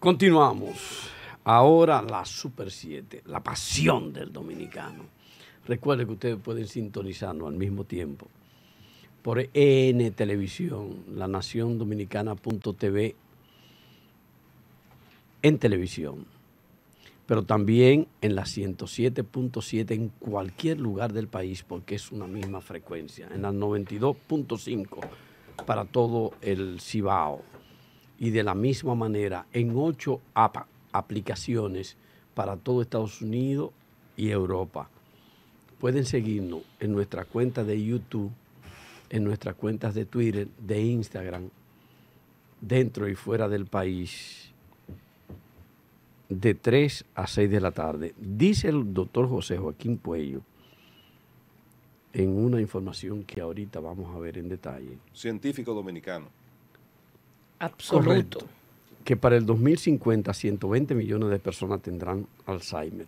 Continuamos. Ahora la Super 7, la pasión del dominicano. Recuerden que ustedes pueden sintonizarnos al mismo tiempo por EN Televisión, la Nación Dominicana.tv en televisión, pero también en la 107.7 en cualquier lugar del país porque es una misma frecuencia, en la 92.5 para todo el Cibao y de la misma manera en ocho aplicaciones para todo Estados Unidos y Europa. Pueden seguirnos en nuestra cuenta de YouTube, en nuestras cuentas de Twitter, de Instagram, dentro y fuera del país, de 3 a 6 de la tarde. Dice el doctor José Joaquín Puello en una información que ahorita vamos a ver en detalle. Científico dominicano absoluto. Correcto. Que para el 2050 120 millones de personas tendrán Alzheimer.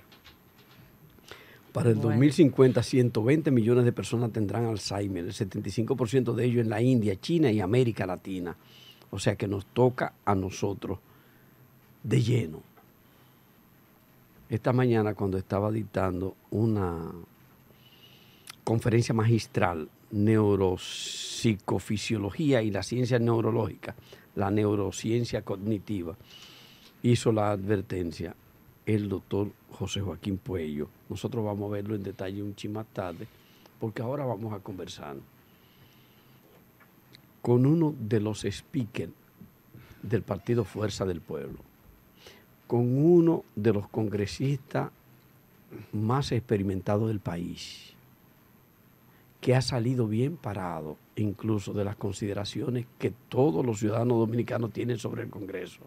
Para el 2050, 120 millones de personas tendrán Alzheimer, el 75% de ellos en la India, China y América Latina. O sea que nos toca a nosotros de lleno. Esta mañana cuando estaba dictando una conferencia magistral, neuropsicofisiología y la ciencia neurológica, la neurociencia cognitiva, hizo la advertencia el doctor José Joaquín Puello. Nosotros vamos a verlo en detalle un chimatade, más tarde, porque ahora vamos a conversar con uno de los speakers del Partido Fuerza del Pueblo, con uno de los congresistas más experimentados del país, que ha salido bien parado incluso de las consideraciones que todos los ciudadanos dominicanos tienen sobre el Congreso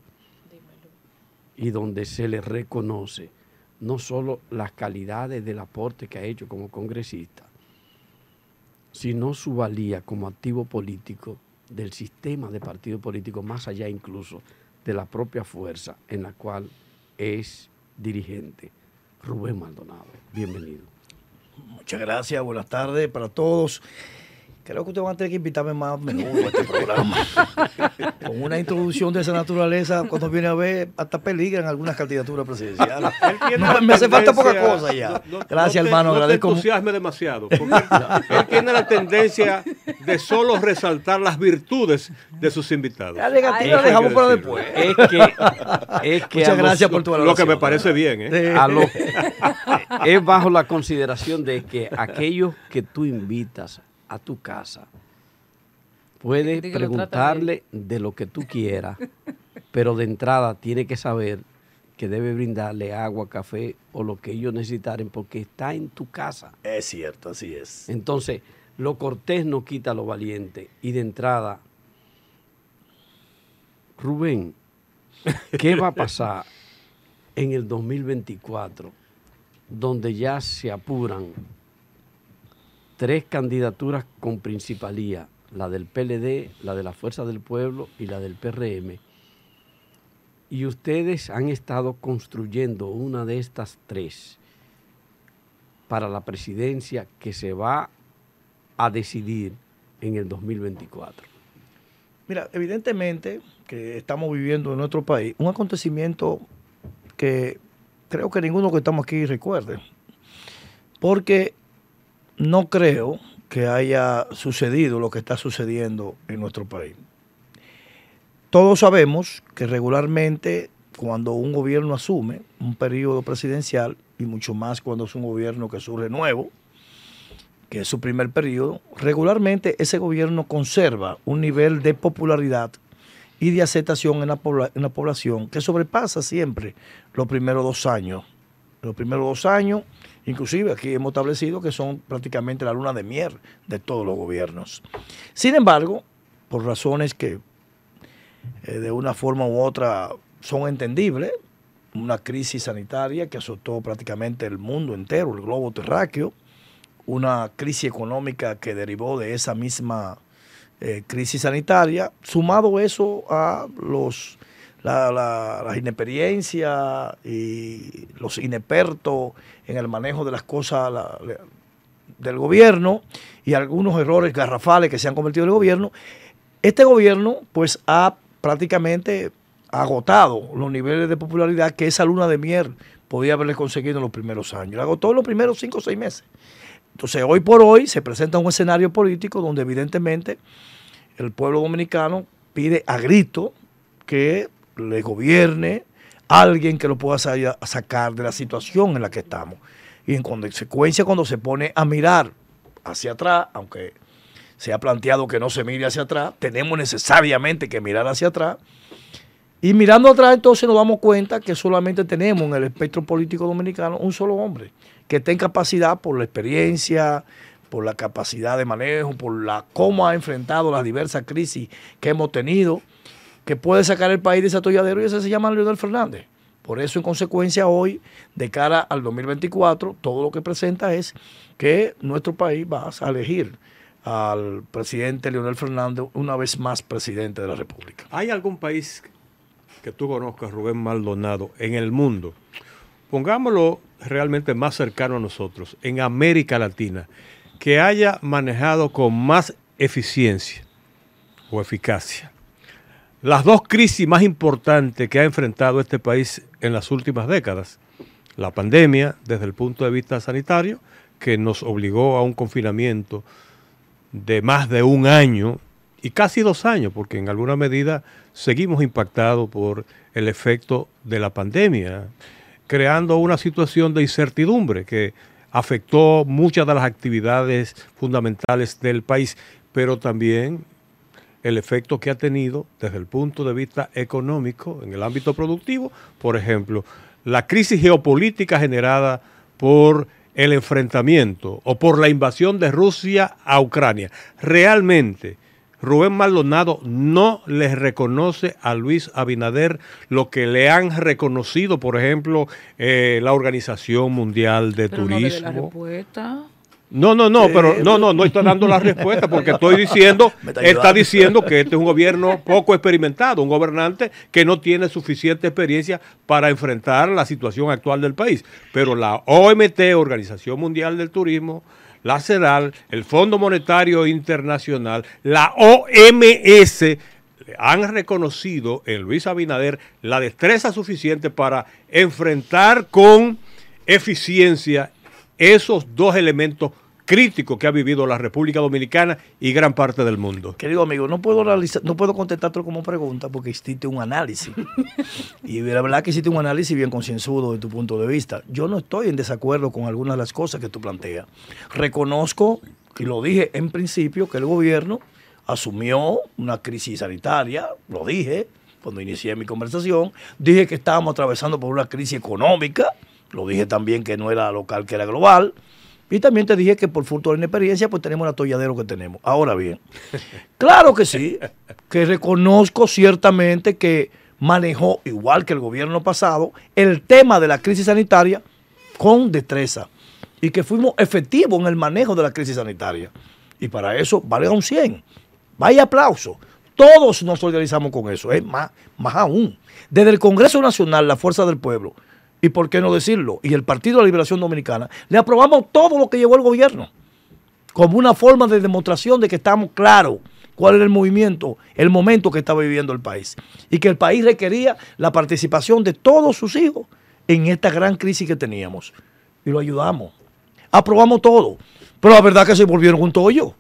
y donde se le reconoce no solo las calidades del aporte que ha hecho como congresista, sino su valía como activo político del sistema de partido político, más allá incluso de la propia fuerza en la cual es dirigente. Rubén Maldonado, bienvenido. Muchas gracias, buenas tardes para todos. Creo que ustedes van a tener que invitarme más menudo a este programa. Con una introducción de esa naturaleza, cuando viene a ver, hasta peligran algunas candidaturas presidenciales. me hace falta poca cosa ya. Gracias, hermano. agradezco. No te entusiasme demasiado. él, tiene la tendencia de solo resaltar las virtudes de sus invitados. Ya la dejamos para después. Es que, Muchas gracias por tu valoración. Lo que me parece bien. ¿eh? es bajo la consideración de que aquellos que tú invitas tu casa. Puedes preguntarle de lo que tú quieras, pero de entrada tiene que saber que debe brindarle agua, café o lo que ellos necesitaren porque está en tu casa. Es cierto, así es. Entonces, lo cortés no quita lo valiente. Y de entrada, Rubén, ¿qué va a pasar en el 2024 donde ya se apuran tres candidaturas con principalía, la del PLD, la de la Fuerza del Pueblo y la del PRM. Y ustedes han estado construyendo una de estas tres para la presidencia que se va a decidir en el 2024. Mira, evidentemente que estamos viviendo en nuestro país un acontecimiento que creo que ninguno que estamos aquí recuerde, porque no creo que haya sucedido lo que está sucediendo en nuestro país. Todos sabemos que regularmente cuando un gobierno asume un periodo presidencial, y mucho más cuando es un gobierno que surge nuevo, que es su primer periodo, regularmente ese gobierno conserva un nivel de popularidad y de aceptación en la, en la población que sobrepasa siempre los primeros dos años. Los primeros dos años Inclusive aquí hemos establecido que son prácticamente la luna de miel de todos los gobiernos. Sin embargo, por razones que eh, de una forma u otra son entendibles, una crisis sanitaria que azotó prácticamente el mundo entero, el globo terráqueo, una crisis económica que derivó de esa misma eh, crisis sanitaria, sumado eso a los las inexperiencias y los inexpertos en el manejo de las cosas del gobierno y algunos errores garrafales que se han cometido en el gobierno, este gobierno pues ha prácticamente agotado los niveles de popularidad que esa luna de miel podía haberle conseguido en los primeros años. La agotó en los primeros cinco o seis meses. Entonces hoy por hoy se presenta un escenario político donde evidentemente el pueblo dominicano pide a grito que le gobierne, alguien que lo pueda sacar de la situación en la que estamos. Y en consecuencia, cuando se pone a mirar hacia atrás, aunque se ha planteado que no se mire hacia atrás, tenemos necesariamente que mirar hacia atrás. Y mirando atrás, entonces nos damos cuenta que solamente tenemos en el espectro político dominicano un solo hombre que tenga capacidad por la experiencia, por la capacidad de manejo, por la cómo ha enfrentado las diversas crisis que hemos tenido que puede sacar el país de ese atolladero y ese se llama Leonel Fernández. Por eso, en consecuencia, hoy, de cara al 2024, todo lo que presenta es que nuestro país va a elegir al presidente Leonel Fernández, una vez más presidente de la República. ¿Hay algún país que tú conozcas, Rubén Maldonado, en el mundo? Pongámoslo realmente más cercano a nosotros, en América Latina, que haya manejado con más eficiencia o eficacia las dos crisis más importantes que ha enfrentado este país en las últimas décadas. La pandemia, desde el punto de vista sanitario, que nos obligó a un confinamiento de más de un año y casi dos años, porque en alguna medida seguimos impactados por el efecto de la pandemia, creando una situación de incertidumbre que afectó muchas de las actividades fundamentales del país, pero también el efecto que ha tenido desde el punto de vista económico en el ámbito productivo, por ejemplo, la crisis geopolítica generada por el enfrentamiento o por la invasión de Rusia a Ucrania. Realmente, Rubén Maldonado no le reconoce a Luis Abinader lo que le han reconocido, por ejemplo, eh, la Organización Mundial de Turismo. No, no, no, pero eh, no, no, no está dando la respuesta porque estoy diciendo, está, diciendo que este es un gobierno poco experimentado, un gobernante que no tiene suficiente experiencia para enfrentar la situación actual del país. Pero la OMT, Organización Mundial del Turismo, la CEDAL, el Fondo Monetario Internacional, la OMS han reconocido en Luis Abinader la destreza suficiente para enfrentar con eficiencia esos dos elementos crítico que ha vivido la República Dominicana y gran parte del mundo. Querido amigo, no puedo realizar, no puedo contestarte como pregunta porque hiciste un análisis. y la verdad que hiciste un análisis bien concienzudo de tu punto de vista. Yo no estoy en desacuerdo con algunas de las cosas que tú planteas. Reconozco, y lo dije en principio, que el gobierno asumió una crisis sanitaria, lo dije cuando inicié mi conversación, dije que estábamos atravesando por una crisis económica, lo dije también que no era local, que era global, y también te dije que por furto de inexperiencia, pues tenemos el atolladero que tenemos. Ahora bien, claro que sí, que reconozco ciertamente que manejó, igual que el gobierno pasado, el tema de la crisis sanitaria con destreza y que fuimos efectivos en el manejo de la crisis sanitaria. Y para eso vale un 100. Vaya aplauso. Todos nos solidarizamos con eso. Es más, más aún. Desde el Congreso Nacional, la Fuerza del Pueblo, y por qué no decirlo, y el Partido de la Liberación Dominicana, le aprobamos todo lo que llevó el gobierno, como una forma de demostración de que estamos claros cuál era el movimiento, el momento que estaba viviendo el país, y que el país requería la participación de todos sus hijos en esta gran crisis que teníamos. Y lo ayudamos. Aprobamos todo. Pero la verdad es que se volvieron un yo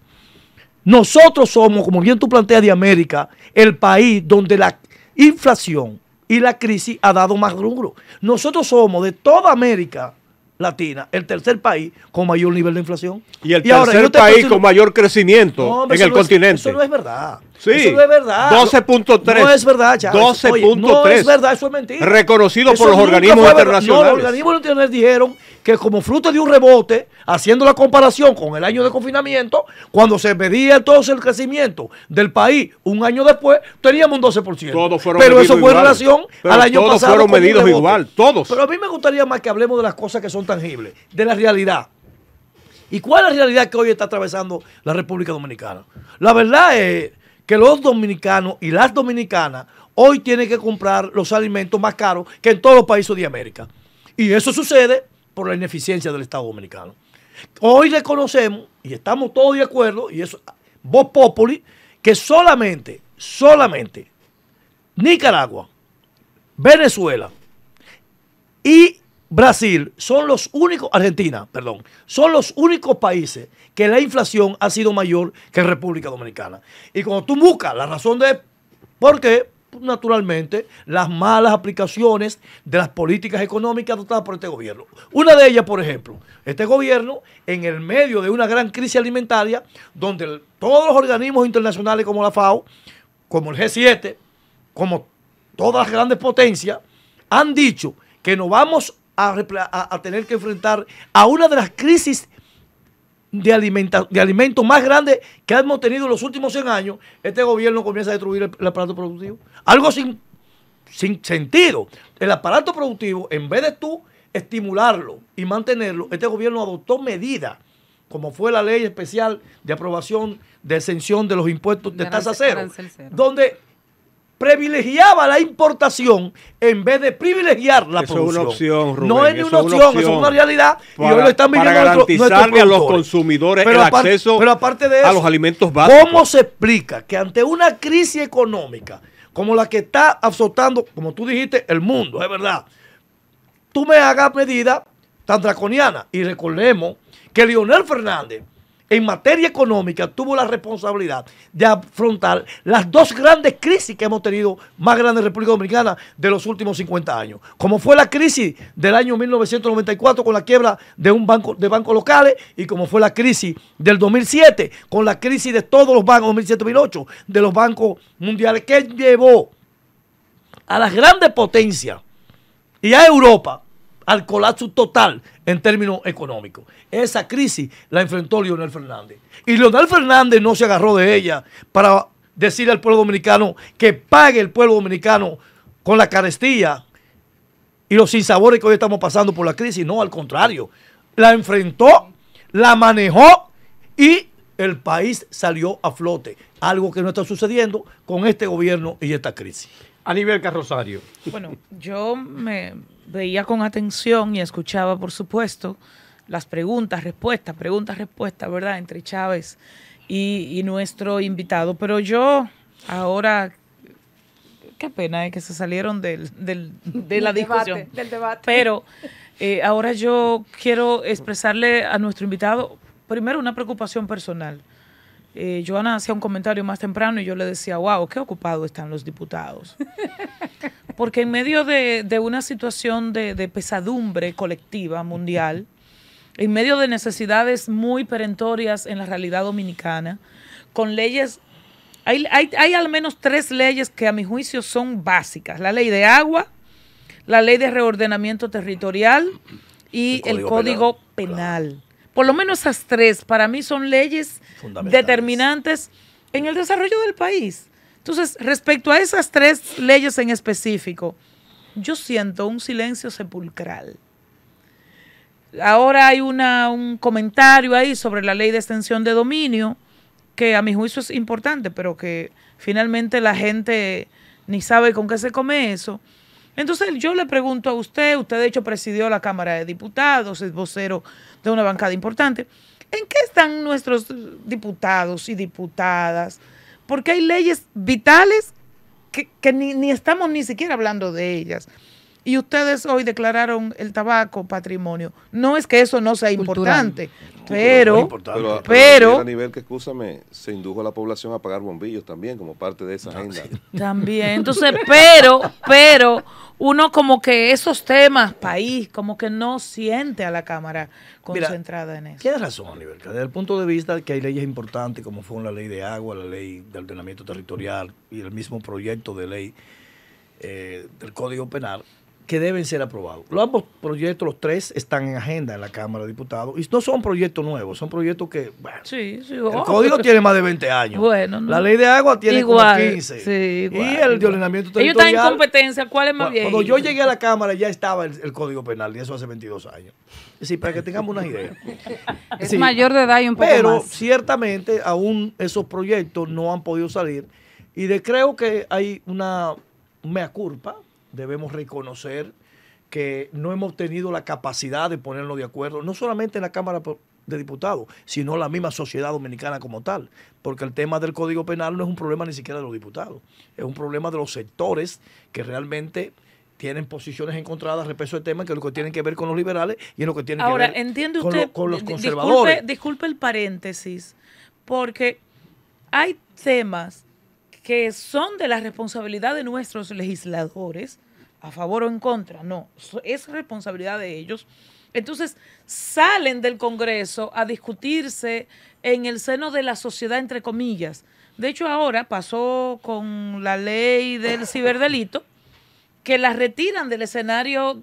Nosotros somos, como bien tú planteas de América, el país donde la inflación y la crisis ha dado más rubro. Nosotros somos de toda América Latina el tercer país con mayor nivel de inflación. Y el tercer este país con mayor crecimiento en el continente. eso no es verdad. Sí, eso no es verdad. 12.3. No es verdad, 12.3. No es verdad, eso es mentira. Reconocido por los organismos internacionales. los organismos internacionales dijeron que como fruto de un rebote, haciendo la comparación con el año de confinamiento, cuando se medía todo el crecimiento del país un año después, teníamos un 12%. pero eso fue en relación al año pasado. Todos fueron medidos igual, todos. Pero a mí me gustaría más que hablemos de las cosas que son tangibles, de la realidad. ¿Y cuál es la realidad que hoy está atravesando la República Dominicana? La verdad es que los dominicanos y las dominicanas hoy tienen que comprar los alimentos más caros que en todos los países de América. Y eso sucede por la ineficiencia del Estado dominicano. Hoy reconocemos, y estamos todos de acuerdo, y eso, vos populi, que solamente, solamente Nicaragua, Venezuela y Brasil son los únicos, Argentina, perdón, son los únicos países que la inflación ha sido mayor que República Dominicana. Y cuando tú buscas la razón de por qué, naturalmente, las malas aplicaciones de las políticas económicas adoptadas por este gobierno. Una de ellas, por ejemplo, este gobierno, en el medio de una gran crisis alimentaria, donde todos los organismos internacionales como la FAO, como el G7, como todas las grandes potencias, han dicho que no vamos a, tener que enfrentar a una de las crisis de, de alimentos más grandes que hemos tenido en los últimos 100 años, este gobierno comienza a destruir el, aparato productivo. Algo sin, sin sentido. El aparato productivo, en vez de tú estimularlo y mantenerlo, este gobierno adoptó medidas, como fue la ley especial de aprobación de exención de los impuestos de tasa cero, donde privilegiaba la importación en vez de privilegiar la producción. no es ni una opción, es una realidad y hoy lo están viviendo para garantizarle a los consumidores el acceso a los alimentos básicos. ¿Cómo se explica que ante una crisis económica como la que está azotando, como tú dijiste, el mundo, es verdad, tú me hagas medidas tan draconianas y recordemos que Lionel Fernández en materia económica tuvo la responsabilidad de afrontar las dos grandes crisis que hemos tenido más grandes en República Dominicana de los últimos 50 años, como fue la crisis del año 1994 con la quiebra de un banco de bancos locales y como fue la crisis del 2007 con la crisis de todos los bancos 2007-2008 de los bancos mundiales que llevó a las grandes potencias y a Europa al colapso total en términos económicos. Esa crisis la enfrentó Leonel Fernández. Y Leonel Fernández no se agarró de ella para decirle al pueblo dominicano que pague el pueblo dominicano con la carestía y los sinsabores que hoy estamos pasando por la crisis. No, al contrario. La enfrentó, la manejó y el país salió a flote. Algo que no está sucediendo con este gobierno y esta crisis. A nivel carrosario. Bueno, yo me, veía con atención y escuchaba, por supuesto, las preguntas, respuestas, preguntas, respuestas, ¿verdad? Entre Chávez y, nuestro invitado. Pero yo ahora qué pena eh, que se salieron del, de la Debate, del debate. Pero eh, ahora yo quiero expresarle a nuestro invitado, primero, una preocupación personal. Eh, Joana hacía un comentario más temprano y yo le decía, wow, qué ocupados están los diputados. Porque en medio de, una situación de, pesadumbre colectiva mundial, en medio de necesidades muy perentorias en la realidad dominicana, con leyes, hay, al menos tres leyes que a mi juicio son básicas. La ley de agua, la ley de reordenamiento territorial y el Código, Penal. Por lo menos esas tres para mí son leyes determinantes en el desarrollo del país. Entonces, respecto a esas tres leyes en específico, yo siento un silencio sepulcral. Ahora hay un comentario ahí sobre la ley de extensión de dominio, que a mi juicio es importante, pero que finalmente la gente ni sabe con qué se come eso. Entonces yo le pregunto a usted, usted de hecho presidió la Cámara de Diputados, es vocero de una bancada importante, ¿en qué están nuestros diputados y diputadas? porque hay leyes vitales que, que ni, ni estamos ni siquiera hablando de ellas y ustedes hoy declararon el tabaco patrimonio. No es que eso no sea importante, pero, pero, a nivel que, escúchame, se indujo a la población a pagar bombillos también como parte de esa agenda. También, entonces, pero, pero, uno como que esos temas, país, como que no siente a la Cámara concentrada en eso. Tienes razón, Aníbal, desde el punto de vista que hay leyes importantes como fue la ley de agua, la ley de ordenamiento territorial y el mismo proyecto de ley eh, del Código Penal, que deben ser aprobados. Los ambos proyectos, los tres, están en agenda en la Cámara de Diputados y no son proyectos nuevos, son proyectos que, sí, sí, el código tiene más de 20 años. Bueno, La ley de agua tiene como 15. y el de ordenamiento territorial. Ellos están en competencia, ¿cuál es más bien? Cuando yo llegué a la Cámara ya estaba el, Código Penal y eso hace 22 años. Sí, para que tengamos una idea. es mayor de edad y un poco Pero ciertamente aún esos proyectos no han podido salir y de creo que hay una mea culpa debemos reconocer que no hemos tenido la capacidad de ponernos de acuerdo, no solamente en la Cámara de Diputados, sino la misma sociedad dominicana como tal, porque el tema del Código Penal no es un problema ni siquiera de los diputados, es un problema de los sectores que realmente tienen posiciones encontradas respecto al tema que es lo que tienen que ver con los liberales y es lo que tienen que ver con, los conservadores. disculpe el paréntesis, porque hay temas que son de la responsabilidad de nuestros legisladores a favor o en contra, no, es responsabilidad de ellos. Entonces salen del Congreso a discutirse en el seno de la sociedad, entre comillas. De hecho, ahora pasó con la ley del ciberdelito, que la retiran del escenario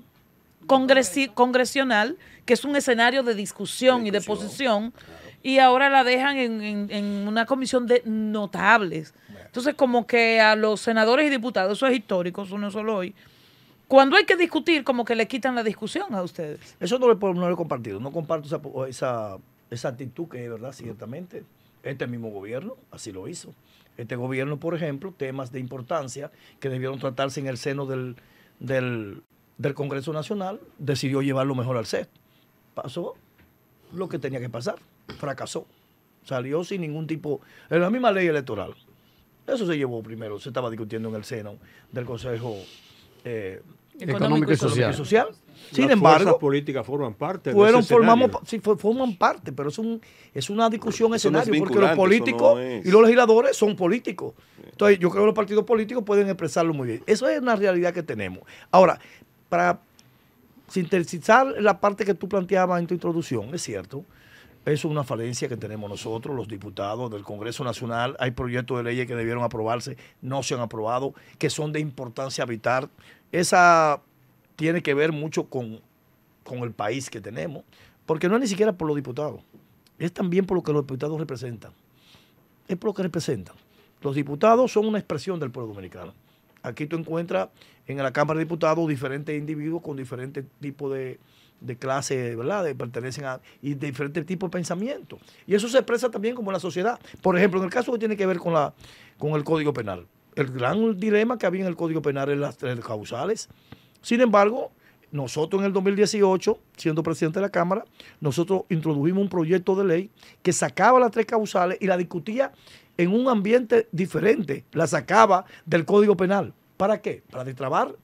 congresional, que es un escenario de discusión, y de posición, y ahora la dejan en, en, una comisión de notables. Entonces, como que a los senadores y diputados, eso es histórico, eso no solo hoy, cuando hay que discutir, como que le quitan la discusión a ustedes. Eso no lo, he compartido. No comparto esa, actitud que es verdad, ciertamente. Este mismo gobierno así lo hizo. Este gobierno, por ejemplo, temas de importancia que debieron tratarse en el seno del, Congreso Nacional, decidió llevarlo mejor al CEP. Pasó lo que tenía que pasar. Fracasó. Salió sin ningún tipo. En la misma ley electoral. Eso se llevó primero, se estaba discutiendo en el seno del Consejo eh, económico, y social. sin Sin Las embargo, políticas forman parte. formamos, sí, forman parte, pero es un es una discusión escenario porque los políticos y los legisladores son políticos. Entonces, yo creo que los partidos políticos pueden expresarlo muy bien. Eso es una realidad que tenemos. Ahora, para sintetizar la parte que tú planteabas en tu introducción, es cierto eso es una falencia que tenemos nosotros, los diputados del Congreso Nacional. Hay proyectos de leyes que debieron aprobarse, no se han aprobado, que son de importancia vital. Esa tiene que ver mucho con, con el país que tenemos, porque no es ni siquiera por los diputados, es también por lo que los diputados representan. Es por lo que representan. Los diputados son una expresión del pueblo dominicano. Aquí tú encuentras en la Cámara de Diputados diferentes individuos con diferentes tipos de, de clase, ¿verdad? De, pertenecen a y de diferentes tipos de pensamiento. Y eso se expresa también como en la sociedad. Por ejemplo, en el caso que tiene que ver con, la, con el Código Penal. El gran dilema que había en el Código Penal es las tres causales. Sin embargo, nosotros en el 2018, siendo presidente de la Cámara, nosotros introdujimos un proyecto de ley que sacaba las tres causales y la discutía en un ambiente diferente. La sacaba del Código Penal. ¿Para qué? Para destrabar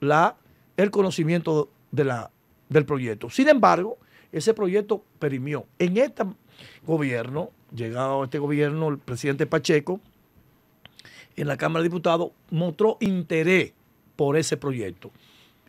la, el conocimiento de la del proyecto. Sin embargo, ese proyecto perimió. En este gobierno, llegado a este gobierno, el presidente Pacheco, en la Cámara de Diputados, mostró interés por ese proyecto.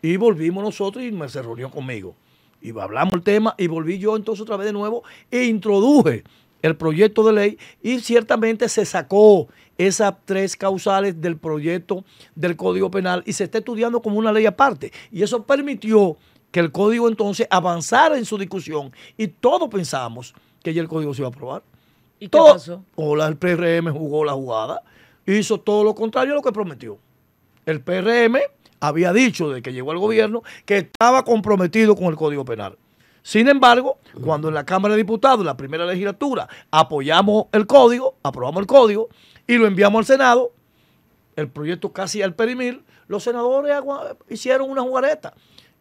Y volvimos nosotros y se reunió conmigo. Y hablamos el tema y volví yo entonces otra vez de nuevo e introduje el proyecto de ley y ciertamente se sacó esas tres causales del proyecto del Código Penal y se está estudiando como una ley aparte. Y eso permitió que el código entonces avanzara en su discusión y todos pensamos que ya el código se iba a aprobar. ¿Y todo, qué pasó? Hola, el PRM jugó la jugada, hizo todo lo contrario a lo que prometió. El PRM había dicho desde que llegó al gobierno que estaba comprometido con el Código Penal. Sin embargo, cuando en la Cámara de Diputados, en la primera legislatura, apoyamos el código, aprobamos el código y lo enviamos al Senado, el proyecto casi al perimil, los senadores hicieron una jugareta.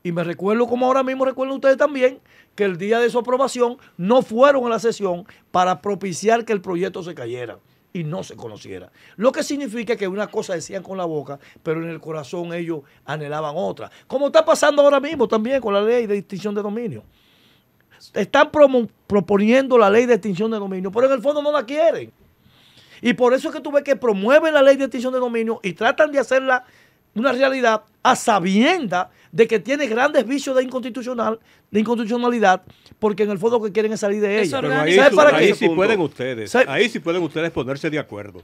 Y me recuerdo, como ahora mismo recuerdo ustedes también, que el día de su aprobación no fueron a la sesión para propiciar que el proyecto se cayera y no se conociera. Lo que significa que una cosa decían con la boca, pero en el corazón ellos anhelaban otra. Como está pasando ahora mismo también con la ley de extinción de dominio. Están proponiendo la ley de extinción de dominio, pero en el fondo no la quieren. Y por eso es que tú ves que promueven la ley de extinción de dominio y tratan de hacerla una realidad, a sabienda de que tiene grandes vicios de de inconstitucionalidad, porque en el fondo que quieren es salir de ella. Pero ahí, sí pueden ustedes, ahí sí pueden ustedes ponerse de acuerdo.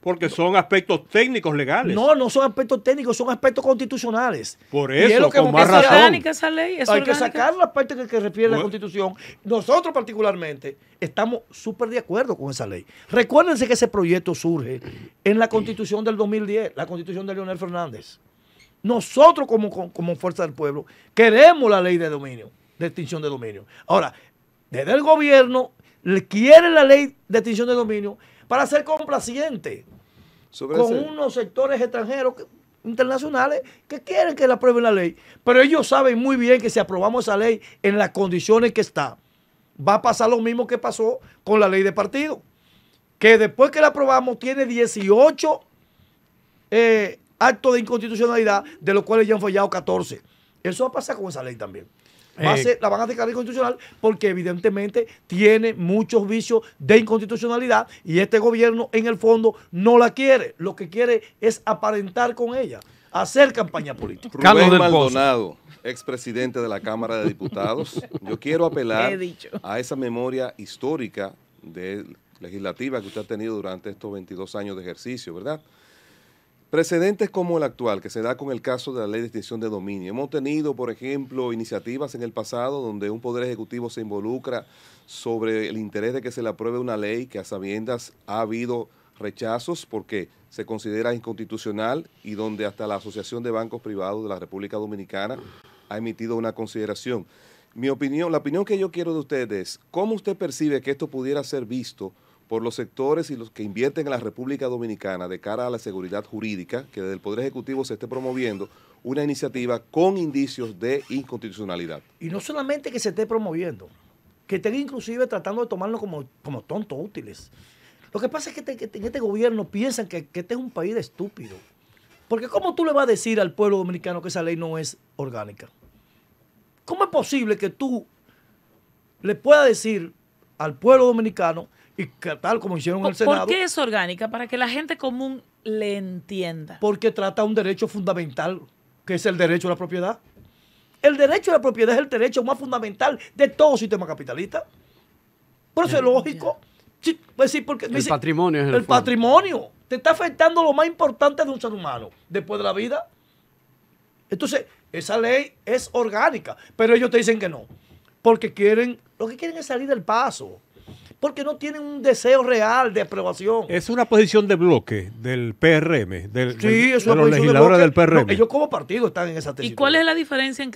Porque son aspectos técnicos legales. No, no son aspectos técnicos, son aspectos constitucionales. Por eso, es lo que más Orgánica esa ley, Hay que sacar la parte que, refiere a la Constitución. Nosotros particularmente estamos súper de acuerdo con esa ley. Recuérdense que ese proyecto surge en la Constitución del 2010, la Constitución de Leonel Fernández. Nosotros como, como fuerza del pueblo queremos la ley de dominio, de extinción de dominio. Ahora, desde el gobierno quiere la ley de extinción de dominio para ser complaciente Sobre con unos sectores extranjeros internacionales que quieren que la aprueben la ley. Pero ellos saben muy bien que si aprobamos esa ley en las condiciones que está, va a pasar lo mismo que pasó con la ley de partido. Que después que la aprobamos tiene 18 acto de inconstitucionalidad, de los cuales ya han fallado 14. Eso va a pasar con esa ley también. Eh. la van a declarar inconstitucional porque evidentemente tiene muchos vicios de inconstitucionalidad y este gobierno en el fondo no la quiere. Lo que quiere es aparentar con ella, hacer campaña política. Rubén Carlos Maldonado, expresidente de la Cámara de Diputados, yo quiero apelar a esa memoria histórica de legislativa que usted ha tenido durante estos 22 años de ejercicio, ¿verdad? Precedentes como el actual, que se da con el caso de la ley de extinción de dominio. Hemos tenido, por ejemplo, iniciativas en el pasado donde un poder ejecutivo se involucra sobre el interés de que se le apruebe una ley que a sabiendas ha habido rechazos porque se considera inconstitucional y donde hasta la Asociación de Bancos Privados de la República Dominicana ha emitido una consideración. Mi opinión, la opinión que yo quiero de ustedes es cómo usted percibe que esto pudiera ser visto por los sectores y los que invierten en la República Dominicana de cara a la seguridad jurídica, que desde el Poder Ejecutivo se esté promoviendo una iniciativa con indicios de inconstitucionalidad. Y no solamente que se esté promoviendo, que estén inclusive tratando de tomarlo como, como tontos útiles. Lo que pasa es que, en este, este, este gobierno piensan que, que este es un país estúpido. Porque ¿cómo tú le vas a decir al pueblo dominicano que esa ley no es orgánica? ¿Cómo es posible que tú le puedas decir al pueblo dominicano tal como hicieron en el Senado. ¿Por qué es orgánica? Para que la gente común le entienda. Porque trata un derecho fundamental, que es el derecho a la propiedad. El derecho a la propiedad es el derecho más fundamental de todo sistema capitalista. por eso es lógico. Pues sí, porque, el patrimonio el patrimonio. Te está afectando lo más importante de un ser humano después de la vida. Entonces, esa ley es orgánica, pero ellos te dicen que no, porque quieren, lo que quieren es salir del paso porque no tienen un deseo real de aprobación. Es una posición de bloque del PRM, del, sí, del, es una PRM. ellos como partido están en esa tesis. ¿Y cuál es la diferencia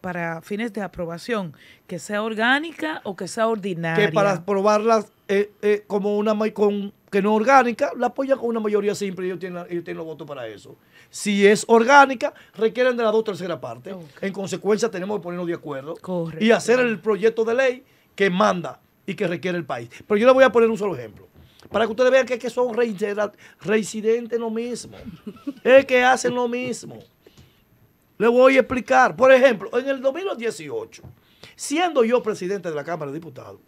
para fines de aprobación? ¿Que sea orgánica o que sea ordinaria? Que para aprobarlas eh, eh, como una con, que no orgánica, la apoya con una mayoría simple y ellos tienen, los votos para eso. Si es orgánica, requieren de la dos terceras partes. En consecuencia, tenemos que ponernos de acuerdo y hacer el proyecto de ley que manda y que requiere el país. Pero yo le voy a poner un solo ejemplo. Para que ustedes vean que, es que son residentes lo mismo. Es que hacen lo mismo. Le voy a explicar. Por ejemplo, en el 2018, siendo yo presidente de la Cámara de Diputados,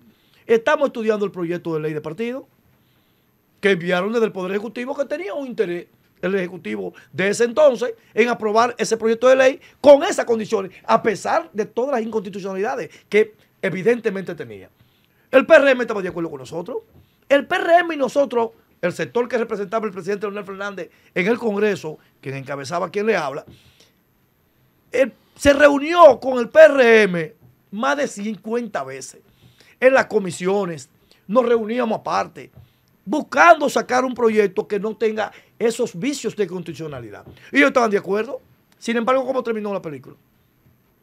estamos estudiando el proyecto de ley de partido que enviaron desde el Poder Ejecutivo que tenía un interés el Ejecutivo de ese entonces en aprobar ese proyecto de ley con esas condiciones, a pesar de todas las inconstitucionalidades que evidentemente tenía. El PRM estaba de acuerdo con nosotros. El PRM y nosotros, el sector que representaba el presidente Leonel Fernández en el Congreso, quien encabezaba quien le habla, se reunió con el PRM más de 50 veces en las comisiones. Nos reuníamos aparte, buscando sacar un proyecto que no tenga esos vicios de constitucionalidad. Y ellos estaban de acuerdo. Sin embargo, ¿cómo terminó la película?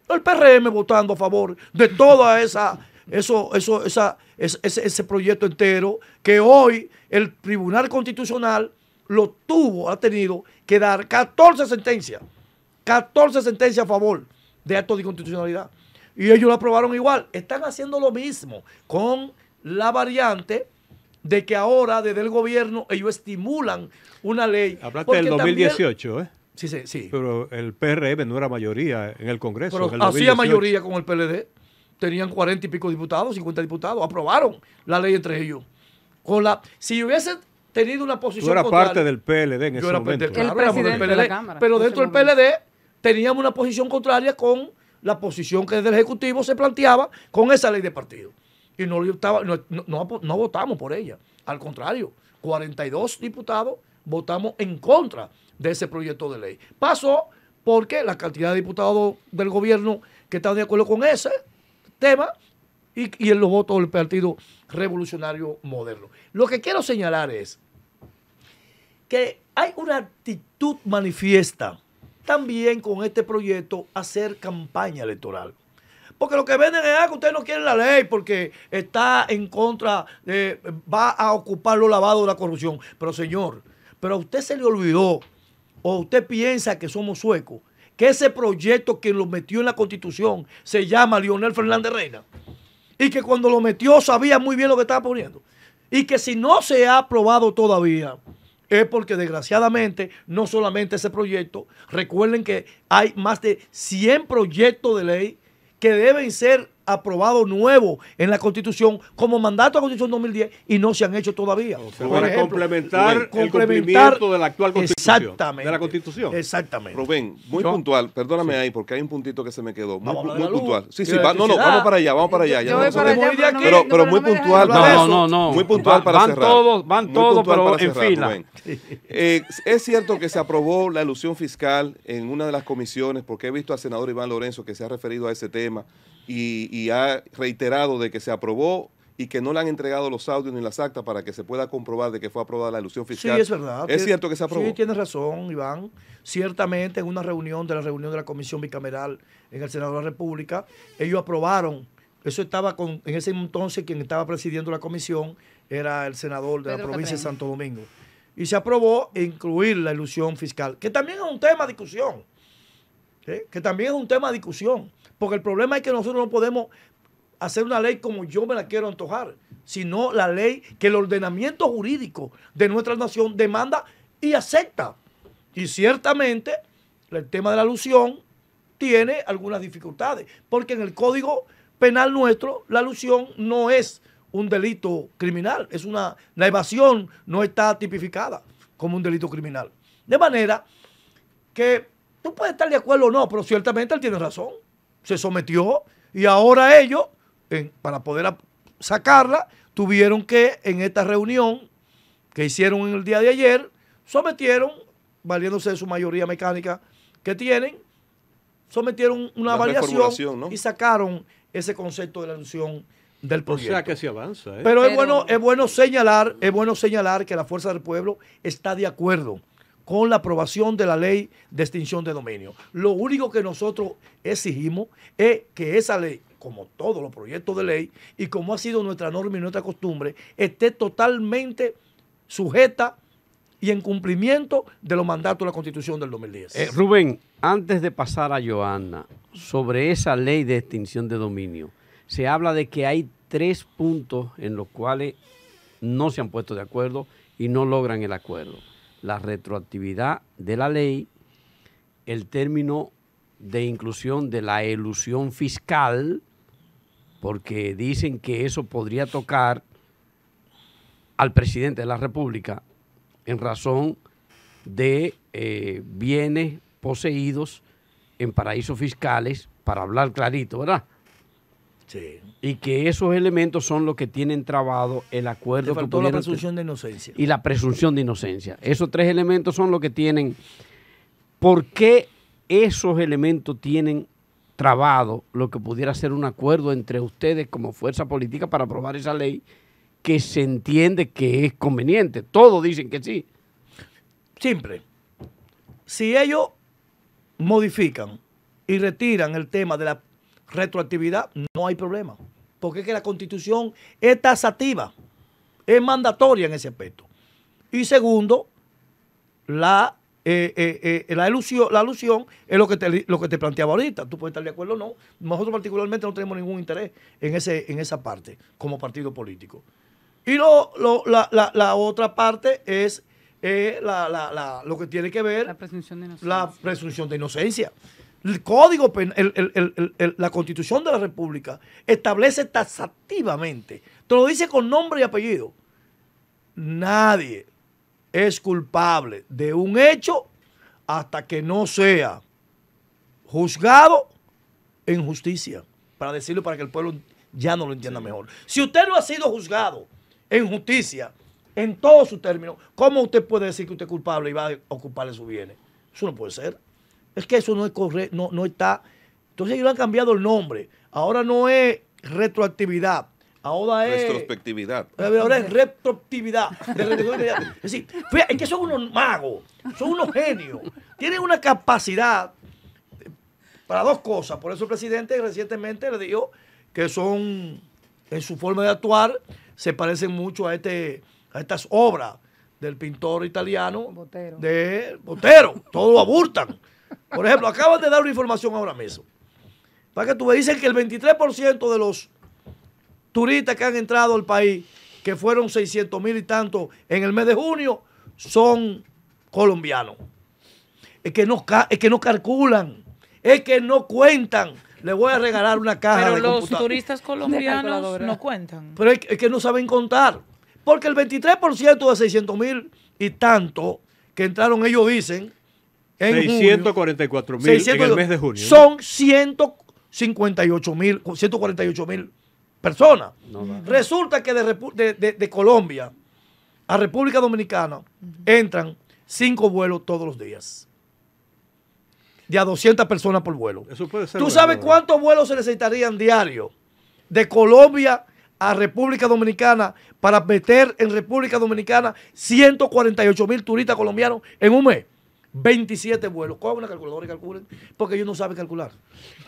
El PRM votando a favor de toda esa eso, eso, esa, ese, ese proyecto entero que hoy el Tribunal Constitucional lo tuvo, ha tenido que dar 14 sentencias, 14 sentencias a favor de actos de inconstitucionalidad. Y ellos lo aprobaron igual. Están haciendo lo mismo con la variante de que ahora desde el gobierno ellos estimulan una ley. Hablaste del 2018, ¿eh? Sí, sí, sí. Pero el PRM e, no era mayoría en el Congreso. Pero hacía mayoría con el PLD tenían cuarenta y pico diputados, 50 diputados, aprobaron la ley entre ellos. Con la, si hubiese tenido una posición. Tú eras parte del PLD en ese momento. del PLD, pero dentro del PLD teníamos una posición contraria con la posición que desde el Ejecutivo se planteaba con esa ley de partido. Y no, no votamos por ella. Al contrario, 42 diputados votamos en contra de ese proyecto de ley. Pasó porque la cantidad de diputados del gobierno que estaban de acuerdo con ese tema y, en los votos del Partido Revolucionario Moderno. Lo que quiero señalar es que hay una actitud manifiesta también con este proyecto hacer campaña electoral. Porque lo que venden es ah, que ustedes no quieren la ley porque está en contra, de, va a ocupar lo lavado de la corrupción. Pero señor, pero a usted se le olvidó o usted piensa que somos suecos que ese proyecto que lo metió en la constitución se llama Lionel Fernández Reina y que cuando lo metió sabía muy bien lo que estaba poniendo y que si no se ha aprobado todavía es porque desgraciadamente no solamente ese proyecto, recuerden que hay más de 100 proyectos de ley que deben ser aprobado nuevo en la Constitución como mandato a la Constitución 2010 y no se han hecho todavía. Para complementar, el cumplimiento de la actual Constitución. Exactamente. De la Constitución. Exactamente. Rubén, muy puntual, perdóname ahí porque hay un puntito que se me quedó. Muy, puntual. Sí, sí, vamos para allá, vamos para allá. pero, muy puntual no, no, no. Muy puntual para van Todos, van todos, pero en fila. Eh, es cierto que se aprobó la ilusión fiscal en una de las comisiones porque he visto al senador Iván Lorenzo que se ha referido a ese tema y, ha reiterado de que se aprobó y que no le han entregado los audios ni las actas para que se pueda comprobar de que fue aprobada la ilusión fiscal. Sí, es verdad. Es cierto que se aprobó. Sí, tienes razón, Iván. Ciertamente en una reunión de la reunión de la Comisión Bicameral en el Senado de la República, ellos aprobaron eso estaba con, en ese entonces quien estaba presidiendo la comisión era el senador de la provincia de Santo Domingo. Y se aprobó incluir la ilusión fiscal, que también es un tema de discusión que también es un tema de discusión, porque el problema es que nosotros no podemos hacer una ley como yo me la quiero antojar, sino la ley que el ordenamiento jurídico de nuestra nación demanda y acepta. Y ciertamente el tema de la alusión tiene algunas dificultades, porque en el código penal nuestro la alusión no es un delito criminal, es una la evasión no está tipificada como un delito criminal. De manera que Tú puedes estar de acuerdo o no, pero ciertamente él tiene razón. Se sometió y ahora ellos, para poder sacarla, tuvieron que en esta reunión que hicieron en el día de ayer, sometieron, valiéndose de su mayoría mecánica que tienen, sometieron una, variación y sacaron ese concepto de la unción del proyecto. O sea que se avanza. Pero, ¿eh? Pero, es bueno, es bueno señalar, es bueno señalar que la fuerza del pueblo está de acuerdo con la aprobación de la ley de extinción de dominio. Lo único que nosotros exigimos es que esa ley, como todos los proyectos de ley y como ha sido nuestra norma y nuestra costumbre, esté totalmente sujeta y en cumplimiento de los mandatos de la Constitución del 2010. Eh, Rubén, antes de pasar a Joana, sobre esa ley de extinción de dominio, se habla de que hay tres puntos en los cuales no se han puesto de acuerdo y no logran el acuerdo la retroactividad de la ley, el término de inclusión de la elusión fiscal, porque dicen que eso podría tocar al presidente de la República en razón de eh, bienes poseídos en paraísos fiscales, para hablar clarito, ¿verdad? Y que esos elementos son los que tienen trabado el acuerdo. la presunción de inocencia. Y la presunción de inocencia. Esos tres elementos son los que tienen. ¿Por qué esos elementos tienen trabado lo que pudiera ser un acuerdo entre ustedes como fuerza política para aprobar esa ley que se entiende que es conveniente? Todos dicen que sí. Siempre. Si ellos modifican y retiran el tema de la retroactividad, no hay problema. Porque es que la constitución es tasativa, es mandatoria en ese aspecto. Y segundo, la, eh, eh, eh, la, ilusión, la alusión es lo que, te, lo que te planteaba ahorita. Tú puedes estar de acuerdo o no. Nosotros particularmente no tenemos ningún interés en, ese, en esa parte como partido político. Y lo, la, la, otra parte es la, lo que tiene que ver la presunción de La presunción de inocencia. El código, el, la constitución de la República establece taxativamente, te lo dice con nombre y apellido, nadie es culpable de un hecho hasta que no sea juzgado en justicia. Para decirlo para que el pueblo ya no lo entienda mejor. Si usted no ha sido juzgado en justicia, en todos sus términos, ¿cómo usted puede decir que usted es culpable y va a ocuparle su bienes? Eso no puede ser. Es que eso no es no, está. Entonces ellos han cambiado el nombre. Ahora no es retroactividad. Ahora es. Retrospectividad. Ahora es retroactividad. es decir, es que son unos magos, son unos genios. Tienen una capacidad eh, para dos cosas. Por eso el presidente recientemente le dijo que son, en su forma de actuar, se parecen mucho a, este, a estas obras del pintor italiano. Botero. De Botero. Todo aburtan. Por ejemplo, acaban de dar una información ahora mismo. Para que tú me dicen que el 23% de los turistas que han entrado al país, que fueron 600 mil y tantos en el mes de junio, son colombianos. Es que no, es que no calculan, es que no cuentan. Le voy a regalar una caja Pero los turistas colombianos no cuentan. Pero es que, no saben contar. Porque el 23% de 600 mil y tanto que entraron, ellos dicen, en 644 mil en el mes de junio. Son 158 mil, 148 mil personas. Resulta que de, Colombia a República Dominicana entran cinco vuelos todos los días. De a 200 personas por vuelo. ¿Tú sabes cuántos vuelos se necesitarían diario de Colombia a República Dominicana para meter en República Dominicana 148 mil turistas colombianos en un mes? 27 vuelos. Coge una calculadora y calculen, porque ellos no saben calcular.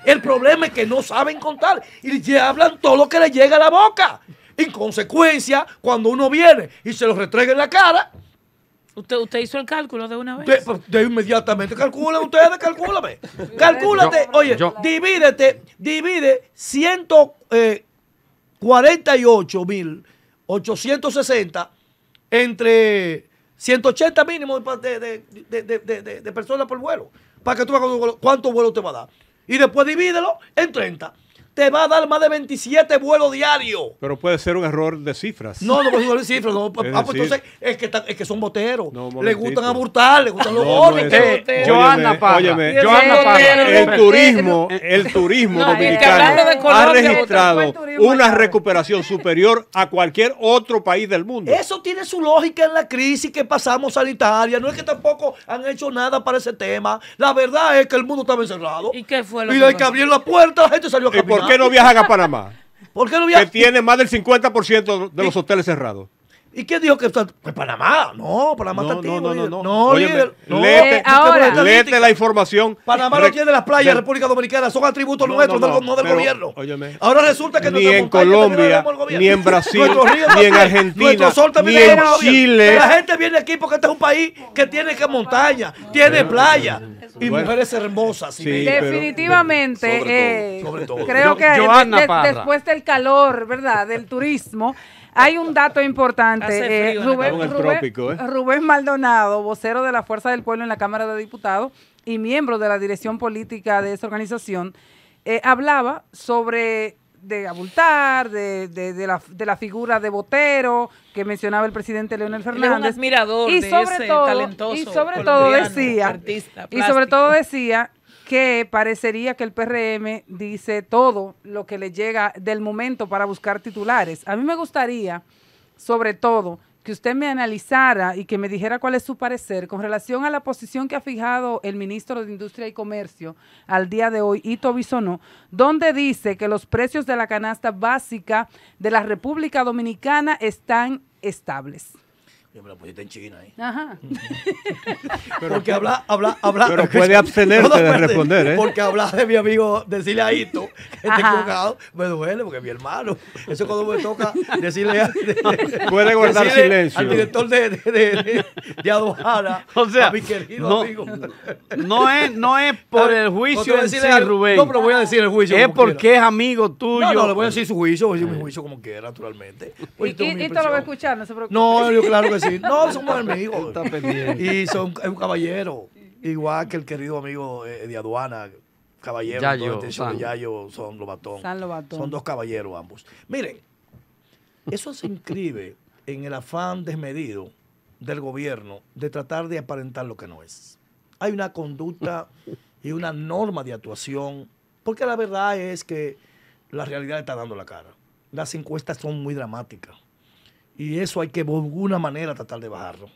El problema es que no saben contar y ya hablan todo lo que les llega a la boca. En consecuencia, cuando uno viene y se lo retrae en la cara. ¿Usted, usted hizo el cálculo de una vez? De, inmediatamente. Calculen ustedes, calcúlame. Calcúlate. oye, divídete, divide 148.860 eh, entre 180 mínimo de, personas por vuelo. Para que tú veas cuántos vuelos te va a dar. Y después divídelo en 30 te va a dar más de 27 vuelos diarios. Pero puede ser un error de cifras. No, no puede ser un error de cifras. No. Ah, pues entonces es que, son boteros. le gustan aburtar, le gustan los Yo eh, anda El turismo, este el turismo dominicano ha registrado una recuperación superior a cualquier otro país del mundo. Eso tiene su lógica en la crisis que pasamos sanitaria. No es que tampoco han hecho nada para ese tema. La verdad es que el mundo estaba encerrado. ¿Y qué fue lo y que, que abrieron la puerta, la gente salió a caminar. ¿Por qué no viajan a Panamá? ¿Por no Que tiene más del 50% de los hoteles cerrados. ¿Y quién dijo que Pues Panamá. No, Panamá está activo. No, no, no. No, Oye, léete, eh, la información. Panamá no tiene las playas de República Dominicana. Son atributos nuestros, no, del gobierno. Ahora resulta que ni en Colombia, ni en Brasil, ni en Argentina, ni en Chile. La gente viene aquí porque este es un país que tiene que montaña, tiene playa y mujeres hermosas. Definitivamente. Creo que después del calor, ¿verdad? Del turismo hay un dato importante. Eh, ¿eh? Rubén, Maldonado, vocero de la Fuerza del Pueblo en la Cámara de Diputados y miembro de la dirección política de esa organización, eh, hablaba sobre de abultar, de, de, la, de, la, figura de Botero que mencionaba el presidente Leonel Fernández. un admirador y sobre todo, talentoso y sobre todo decía, artista, y sobre todo decía que parecería que el PRM dice todo lo que le llega del momento para buscar titulares. A mí me gustaría, sobre todo, que usted me analizara y que me dijera cuál es su parecer con relación a la posición que ha fijado el ministro de Industria y Comercio al día de hoy, Ito Bisonó, donde dice que los precios de la canasta básica de la República Dominicana están estables me la pusiste en China ahí. ¿eh? Ajá. pero, porque habla, habla, habla. Pero puede abstenerse de responder, ¿eh? Porque hablar de mi amigo, decirle a Hito que esté equivocado, me duele porque es mi hermano. Eso cuando me toca decirle a. puede guardar silencio. Al director de, de, de aduana, o sea, a mi querido amigo. No es, no es por el juicio de sí, Rubén. No, pero voy a decir el juicio. Es porque es amigo tuyo. No, no, le voy a decir su juicio, voy a decir mi eh. juicio como quiera, naturalmente. y Hito pues lo va a escuchar, no se preocupe. No, yo claro que sí no, son amigos Y son, es un caballero. Igual que el querido amigo eh, de aduana, caballero, son este los San Son dos caballeros ambos. Miren, eso se inscribe en el afán desmedido del gobierno de tratar de aparentar lo que no es. Hay una conducta y una norma de actuación, porque la verdad es que la realidad está dando la cara. Las encuestas son muy dramáticas. Y eso hay que de alguna manera tratar de bajarlo.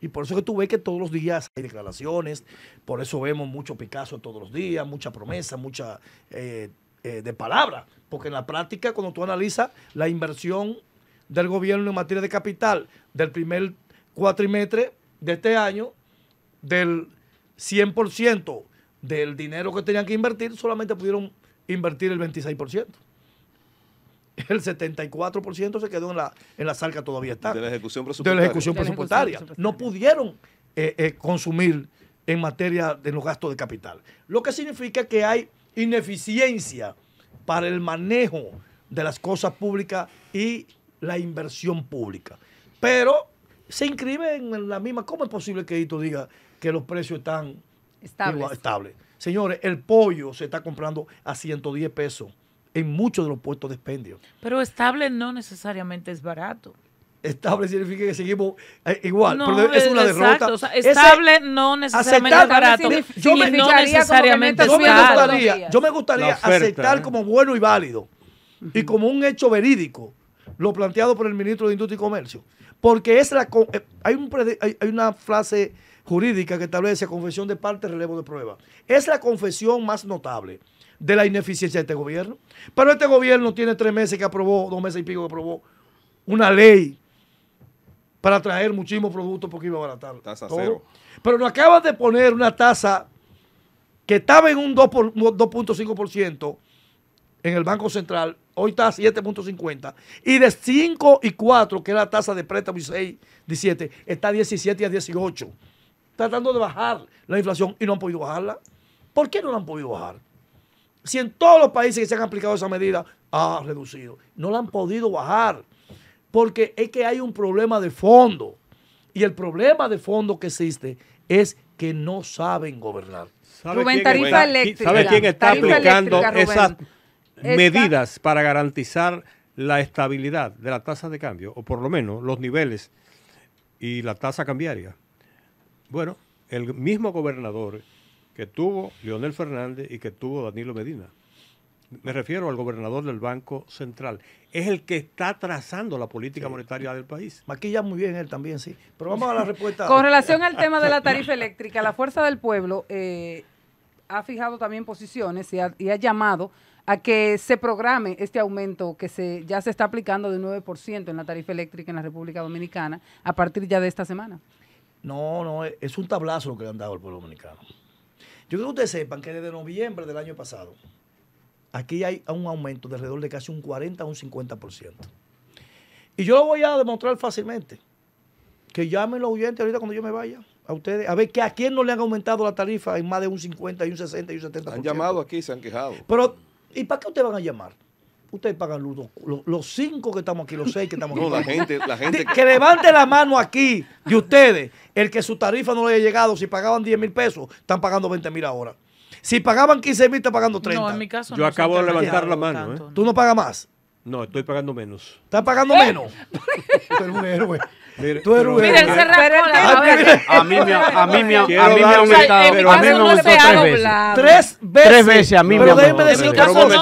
Y por eso que tú ves que todos los días hay declaraciones, por eso vemos mucho Picasso todos los días, mucha promesa, mucha eh, eh, de palabra. Porque en la práctica, cuando tú analizas la inversión del gobierno en materia de capital del primer cuatrimestre de este año, del 100% del dinero que tenían que invertir, solamente pudieron invertir el 26%. el 74% se quedó en la, en la todavía está. De la ejecución presupuestaria. la ejecución presupuestaria. No pudieron eh, eh, consumir en materia de los gastos de capital. Lo que significa que hay ineficiencia para el manejo de las cosas públicas y la inversión pública. Pero se inscribe en la misma. ¿Cómo es posible que esto diga que los precios están estables? Señores, el pollo se está comprando a 110 pesos en muchos de los puestos de expendio. Pero estable no necesariamente es barato. Estable significa que seguimos eh, igual, pero es una eh, derrota. estable no necesariamente es barato. Yo me, gustaría, aceptar ¿eh? como bueno y válido y como un hecho verídico lo planteado por el ministro de Industria y Comercio. Porque es la, hay, hay una frase jurídica que establece confesión de parte, relevo de prueba. Es la confesión más notable de la ineficiencia de este gobierno. Pero este gobierno tiene tres meses que aprobó, dos meses y pico que aprobó una ley para traer muchísimos productos porque iba a abaratar. Tasa cero. Pero nos acaban de poner una tasa que estaba en un 2.5% en el Banco Central, hoy está a 7.50, y de 5 y 4, que era la tasa de préstamo y 6, 17, está a 17 y a 18, tratando de bajar la inflación y no han podido bajarla. ¿Por qué no la han podido bajar? si en todos los países que se han aplicado esa medida ha reducido. No la han podido bajar porque es que hay un problema de fondo. Y el problema de fondo que existe es que no saben gobernar. ¿Sabe quién está, aplicando esas medidas para garantizar la estabilidad de la tasa de cambio, o por lo menos los niveles y la tasa cambiaria? Bueno, el mismo gobernador que tuvo Leonel Fernández y que tuvo Danilo Medina. Me refiero al gobernador del Banco Central. Es el que está trazando la política monetaria del país. Maquilla muy bien él también, sí. Pero vamos a la respuesta. Con relación al tema de la tarifa eléctrica, la Fuerza del Pueblo eh, ha fijado también posiciones y ha, llamado a que se programe este aumento que se ya se está aplicando de 9% en la tarifa eléctrica en la República Dominicana a partir ya de esta semana. No, no, es un tablazo lo que le han dado al pueblo dominicano. Yo quiero que ustedes sepan que desde noviembre del año pasado, aquí hay un aumento de alrededor de casi un 40 a un 50%. Y yo lo voy a demostrar fácilmente. Que llamen los oyentes ahorita cuando yo me vaya a ustedes, a ver que a quién no le han aumentado la tarifa en más de un 50 y un 60 y un 70%. Han llamado aquí, se han quejado. Pero, ¿y para qué ustedes van a llamar? ustedes pagan los, cinco que estamos aquí, los seis que estamos aquí. No, la gente, la gente. Que levante la mano aquí de ustedes, el que su tarifa no le haya llegado, si pagaban 10 mil pesos, están pagando 20 mil ahora. Si pagaban 15 mil, están pagando 30. No, en mi caso Yo acabo de levantar la mano. ¿eh? ¿Tú no pagas más? No, estoy pagando menos. ¿Estás pagando ¿Eh? menos? un héroe. Mira, tú eres Mira, A mí me a mí a mí me aumentado, pero a mí me tres veces. Tres veces. a mí me ha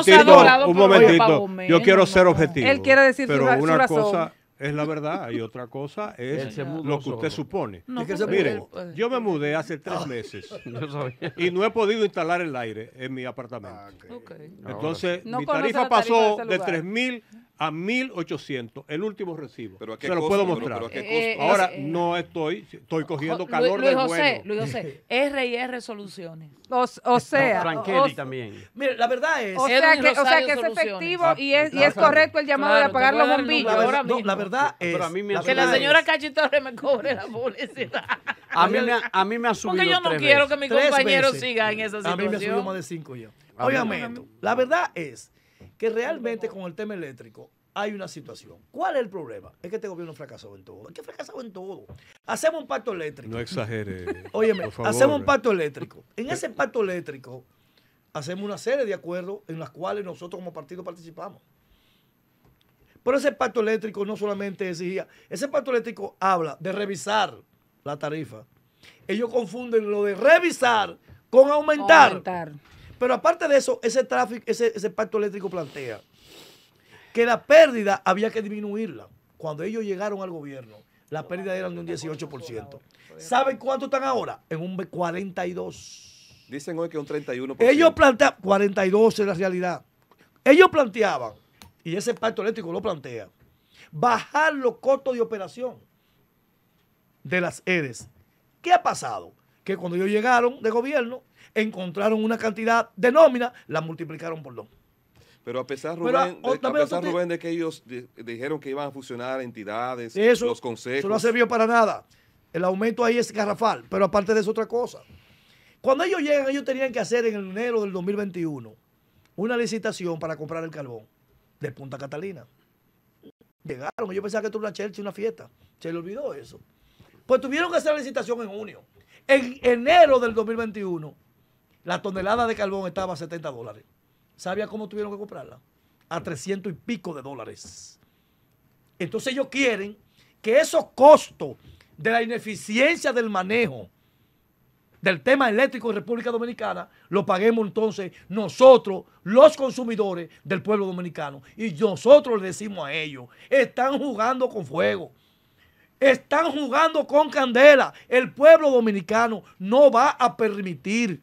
Pero un momentito, Yo quiero ser objetivo. Él quiere decir pero una cosa es la verdad y otra cosa es lo que usted supone. miren, yo me mudé hace tres meses y no he podido instalar el aire en mi apartamento. Ah, Entonces, mi tarifa, pasó de, de mil a 1800 el último recibo. ¿Pero Se lo puedo mostrar. Eh, eh, ahora eh, no estoy, estoy cogiendo calor Luis, Luis del José, bueno. Luis José, R&R Soluciones. O, o sea, también. la verdad es o sea que, es efectivo ah, y es, correcto el llamado de apagar los bombillos. La, la verdad es que la señora Cachitorre me cobre la publicidad. A mí me, a mí me ha subido Porque yo no quiero que mi compañero siga en esa situación. A mí me ha más de cinco yo. Obviamente. la verdad es que realmente con el tema eléctrico hay una situación. ¿Cuál es el problema? Es que este gobierno fracasó en todo. Es que fracasado en todo. Hacemos un pacto eléctrico. No exagere. Óyeme, por favor. hacemos un pacto eléctrico. En ese pacto eléctrico hacemos una serie de acuerdos en las cuales nosotros como partido participamos. Pero ese pacto eléctrico no solamente decía... ese pacto eléctrico habla de revisar la tarifa. Ellos confunden lo de revisar con aumentar. aumentar. Pero aparte de eso, ese tráfico, ese, ese pacto eléctrico plantea que la pérdida había que disminuirla. Cuando ellos llegaron al gobierno, la pérdida era de un 18%. ¿Saben cuánto están ahora? En un 42. Dicen hoy que un 31%. Ellos planteaban, 42 es la realidad. Ellos planteaban, y ese pacto eléctrico lo plantea, bajar los costos de operación de las EDES. ¿Qué ha pasado? Que cuando ellos llegaron de gobierno, encontraron una cantidad de nómina, la multiplicaron por dos. Pero a pesar, ah, Rubén, de, a pesar de, que ellos dijeron que iban a fusionar entidades, los consejos. Eso no sirvió para nada. El aumento ahí es garrafal. Pero aparte de eso, otra cosa. Cuando ellos llegan, ellos tenían que hacer en enero del 2021 una licitación para comprar el carbón de Punta Catalina. Llegaron, yo pensaba que esto era una una fiesta. Se le olvidó eso. Pues tuvieron que hacer la licitación en junio. En enero del 2021 la tonelada de carbón estaba a 70 dólares. ¿Sabía cómo tuvieron que comprarla? A 300 y pico de dólares. Entonces ellos quieren que esos costos de la ineficiencia del manejo del tema eléctrico en República Dominicana lo paguemos entonces nosotros, los consumidores del pueblo dominicano. Y nosotros le decimos a ellos, están jugando con fuego. Están jugando con candela. El pueblo dominicano no va a permitir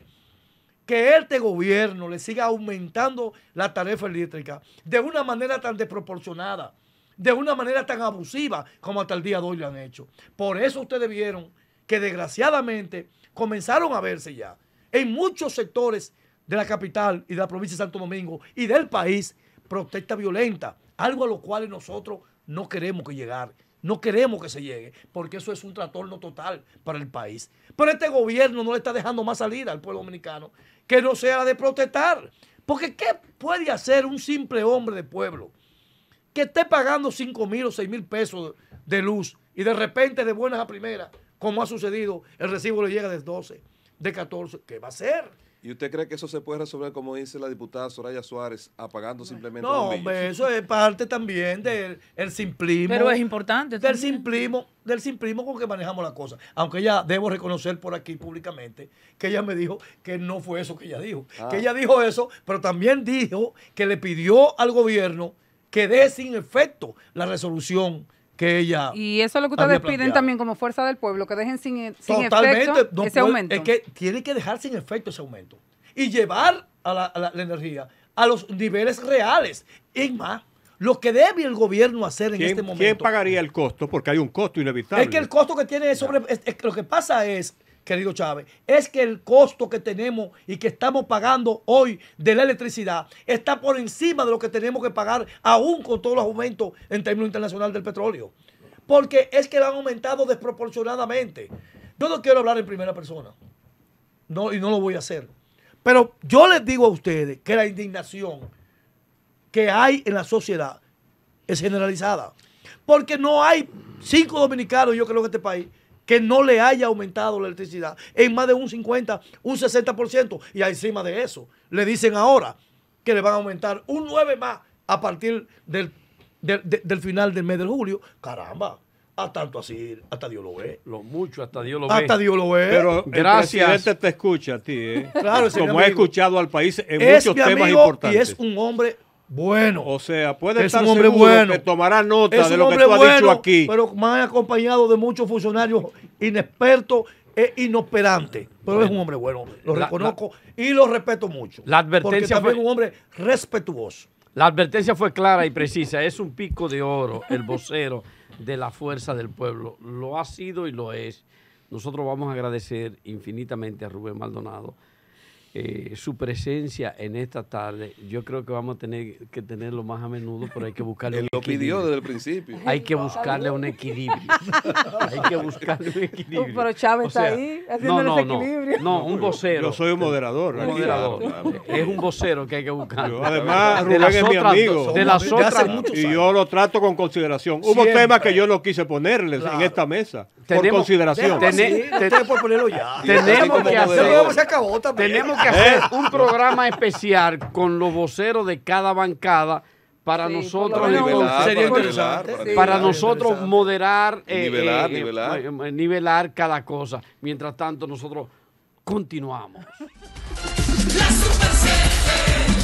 que este gobierno le siga aumentando la tarifa eléctrica de una manera tan desproporcionada, de una manera tan abusiva como hasta el día de hoy lo han hecho. Por eso ustedes vieron que desgraciadamente comenzaron a verse ya en muchos sectores de la capital y de la provincia de Santo Domingo y del país protesta violenta, algo a lo cual nosotros no queremos que llegar. No queremos que se llegue, porque eso es un trastorno total para el país. Pero este gobierno no le está dejando más salida al pueblo dominicano que no sea de protestar. Porque ¿qué puede hacer un simple hombre de pueblo que esté pagando 5 mil o 6 mil pesos de luz y de repente de buenas a primeras, como ha sucedido, el recibo le llega de 12, de 14? ¿Qué va a hacer? ¿Y usted cree que eso se puede resolver, como dice la diputada Soraya Suárez, apagando simplemente No, hombre, eso es parte también del simplismo. Pero es importante. Del simplismo, del simplismo con que manejamos la cosa. Aunque ya debo reconocer por aquí públicamente, que ella me dijo que no fue eso que ella dijo. Ah. Que ella dijo eso, pero también dijo que le pidió al gobierno que dé sin efecto la resolución y eso es lo que ustedes piden también como fuerza del pueblo, que dejen sin, efecto ese aumento. Es que tiene que dejar sin efecto ese aumento y llevar a la, energía a los niveles reales. Es más, lo que debe el gobierno hacer en este momento. ¿Quién pagaría el costo? Porque hay un costo inevitable. Es que el costo que tiene sobre. lo que pasa es querido Chávez, es que el costo que tenemos y que estamos pagando hoy de la electricidad está por encima de lo que tenemos que pagar aún con todos los aumentos en términos internacionales del petróleo. Porque es que lo han aumentado desproporcionadamente. Yo no quiero hablar en primera persona. No, y no lo voy a hacer. Pero yo les digo a ustedes que la indignación que hay en la sociedad es generalizada. Porque no hay cinco dominicanos, yo creo, en este país que no le haya aumentado la electricidad en más de un 50, un 60%. Y encima de eso, le dicen ahora que le van a aumentar un 9 más a partir del, del, final del mes de julio. Caramba. A tanto así, hasta Dios lo ve. Lo mucho, hasta Dios lo ve. Hasta Dios lo ve. Pero gracias. El presidente te escucha a ti, ¿eh? Claro, Como ha escuchado al país en muchos temas importantes. Y es un hombre bueno. O sea, puede es un hombre bueno. que tomará nota de lo que tú dicho aquí. Pero más acompañado de muchos funcionarios inexpertos e inoperantes. Pero es un hombre bueno, lo reconozco y lo respeto mucho. La advertencia también fue... un hombre respetuoso. La advertencia fue clara y precisa. Es un pico de oro el vocero de la fuerza del pueblo. Lo ha sido y lo es. Nosotros vamos a agradecer infinitamente a Rubén Maldonado eh, su presencia en esta tarde, yo creo que vamos a tener que tenerlo más a menudo, pero hay que buscarle Él lo pidió desde el principio. Hay que buscarle un equilibrio. hay que buscarle un equilibrio. Pero Chávez está ahí haciendo no, equilibrio. No, no, un vocero. Yo soy un moderador. Un moderador. es un vocero que hay que buscar. además, Rubén es mi amigo. De las otras, y yo lo trato con consideración. Hubo temas que yo no quise ponerles en esta mesa. por consideración. Tenemos Tenemos que hacer que ¿Eh? hacer un programa especial con los voceros de cada bancada para nosotros nivelar, para, nosotros moderar eh, eh, nivelar, cada cosa mientras tanto nosotros continuamos La